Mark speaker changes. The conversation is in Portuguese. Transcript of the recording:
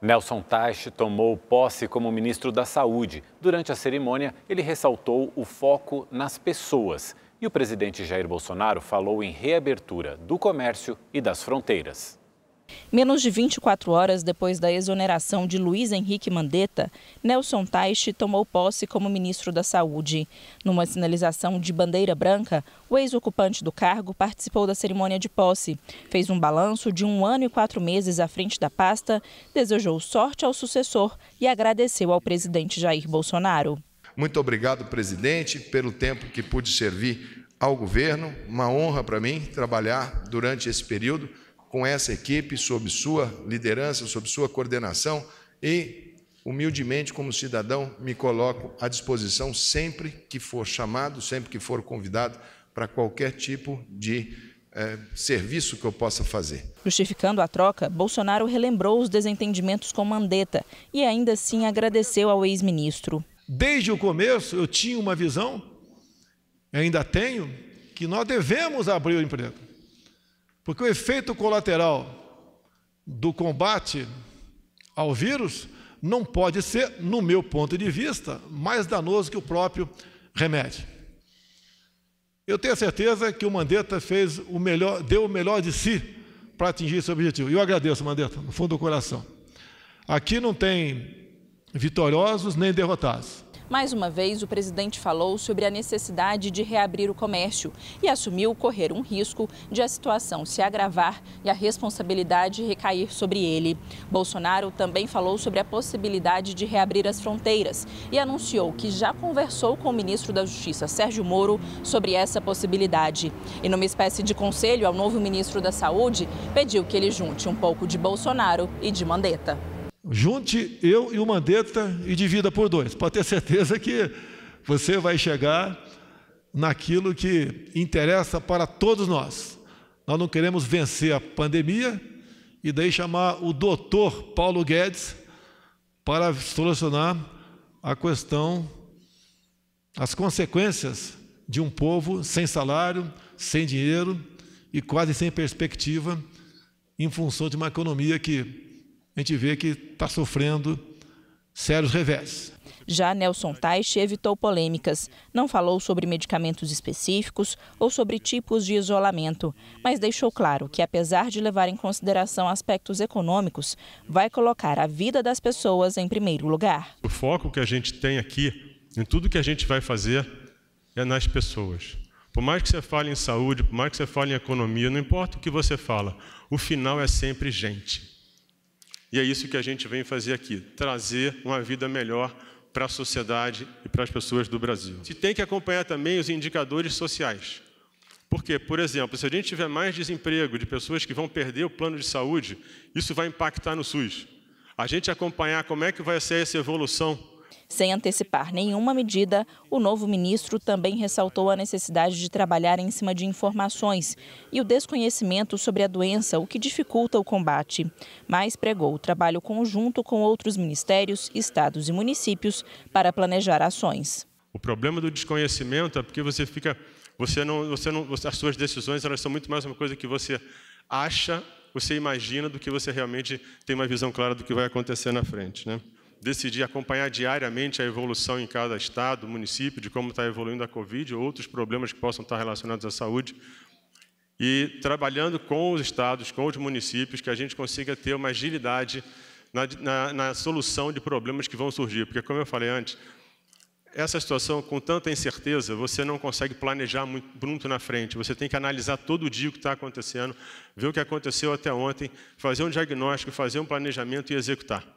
Speaker 1: Nelson Taish tomou posse como ministro da Saúde. Durante a cerimônia, ele ressaltou o foco nas pessoas. E o presidente Jair Bolsonaro falou em reabertura do comércio e das fronteiras.
Speaker 2: Menos de 24 horas depois da exoneração de Luiz Henrique Mandetta, Nelson Taixe tomou posse como ministro da Saúde. Numa sinalização de bandeira branca, o ex-ocupante do cargo participou da cerimônia de posse, fez um balanço de um ano e quatro meses à frente da pasta, desejou sorte ao sucessor e agradeceu ao presidente Jair Bolsonaro. Muito
Speaker 1: obrigado, presidente, pelo tempo que pude servir ao governo. Uma honra para mim trabalhar durante esse período com essa equipe, sob sua liderança, sob sua coordenação e, humildemente, como cidadão, me coloco à disposição sempre que for chamado, sempre que for convidado para qualquer tipo de eh, serviço que eu possa fazer.
Speaker 2: Justificando a troca, Bolsonaro relembrou os desentendimentos com Mandetta e ainda assim agradeceu ao ex-ministro.
Speaker 1: Desde o começo eu tinha uma visão, ainda tenho, que nós devemos abrir o emprego. Porque o efeito colateral do combate ao vírus não pode ser, no meu ponto de vista, mais danoso que o próprio remédio. Eu tenho certeza que o Mandetta fez o melhor, deu o melhor de si para atingir esse objetivo. E eu agradeço, Mandetta, no fundo do coração. Aqui não tem vitoriosos nem derrotados.
Speaker 2: Mais uma vez, o presidente falou sobre a necessidade de reabrir o comércio e assumiu correr um risco de a situação se agravar e a responsabilidade recair sobre ele. Bolsonaro também falou sobre a possibilidade de reabrir as fronteiras e anunciou que já conversou com o ministro da Justiça, Sérgio Moro, sobre essa possibilidade. E numa espécie de conselho ao novo ministro da Saúde, pediu que ele junte um pouco de Bolsonaro e de Mandetta.
Speaker 1: Junte eu e o Mandetta e divida por dois. Pode ter certeza que você vai chegar naquilo que interessa para todos nós. Nós não queremos vencer a pandemia e daí chamar o doutor Paulo Guedes para solucionar a questão, as consequências de um povo sem salário, sem dinheiro e quase sem perspectiva, em função de uma economia que a gente vê que está sofrendo sérios revés.
Speaker 2: Já Nelson Teich evitou polêmicas. Não falou sobre medicamentos específicos ou sobre tipos de isolamento, mas deixou claro que, apesar de levar em consideração aspectos econômicos, vai colocar a vida das pessoas em primeiro lugar.
Speaker 3: O foco que a gente tem aqui, em tudo que a gente vai fazer, é nas pessoas. Por mais que você fale em saúde, por mais que você fale em economia, não importa o que você fala, o final é sempre gente. E é isso que a gente vem fazer aqui: trazer uma vida melhor para a sociedade e para as pessoas do Brasil. Se tem que acompanhar também os indicadores sociais. Porque, por exemplo, se a gente tiver mais desemprego de pessoas que vão perder o plano de saúde, isso vai impactar no SUS. A gente acompanhar como é que vai ser essa evolução
Speaker 2: sem antecipar nenhuma medida, o novo ministro também ressaltou a necessidade de trabalhar em cima de informações e o desconhecimento sobre a doença, o que dificulta o combate. Mas pregou o trabalho conjunto com outros ministérios, estados e municípios para planejar ações.
Speaker 3: O problema do desconhecimento é porque você fica, você não, você não, as suas decisões elas são muito mais uma coisa que você acha, você imagina do que você realmente tem uma visão clara do que vai acontecer na frente, né? decidi acompanhar diariamente a evolução em cada estado, município, de como está evoluindo a Covid ou outros problemas que possam estar relacionados à saúde. E trabalhando com os estados, com os municípios, que a gente consiga ter uma agilidade na, na, na solução de problemas que vão surgir. Porque, como eu falei antes, essa situação, com tanta incerteza, você não consegue planejar muito, muito na frente. Você tem que analisar todo dia o que está acontecendo, ver o que aconteceu até ontem, fazer um diagnóstico, fazer um planejamento e executar.